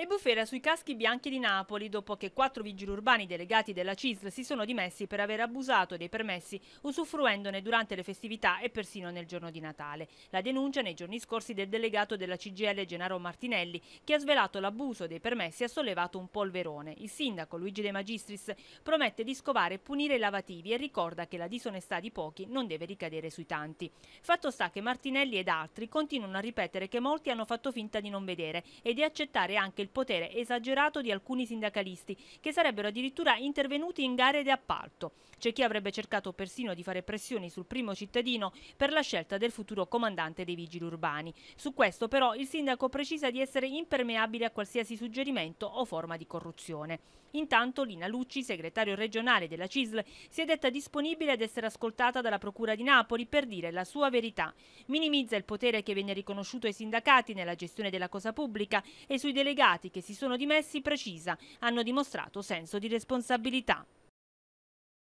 e bufera sui caschi bianchi di Napoli dopo che quattro vigili urbani delegati della CISL si sono dimessi per aver abusato dei permessi usufruendone durante le festività e persino nel giorno di Natale. La denuncia nei giorni scorsi del delegato della CGL Gennaro Martinelli che ha svelato l'abuso dei permessi ha sollevato un polverone. Il sindaco Luigi De Magistris promette di scovare e punire i lavativi e ricorda che la disonestà di pochi non deve ricadere sui tanti. Fatto sta che Martinelli ed altri continuano a ripetere che molti hanno fatto finta di non vedere e di accettare anche il il potere esagerato di alcuni sindacalisti, che sarebbero addirittura intervenuti in gare di appalto. C'è chi avrebbe cercato persino di fare pressioni sul primo cittadino per la scelta del futuro comandante dei vigili urbani. Su questo però il sindaco precisa di essere impermeabile a qualsiasi suggerimento o forma di corruzione. Intanto Lina Lucci, segretario regionale della CISL, si è detta disponibile ad essere ascoltata dalla Procura di Napoli per dire la sua verità. Minimizza il potere che viene riconosciuto ai sindacati nella gestione della cosa pubblica e sui delegati sindacati che si sono dimessi precisa, hanno dimostrato senso di responsabilità.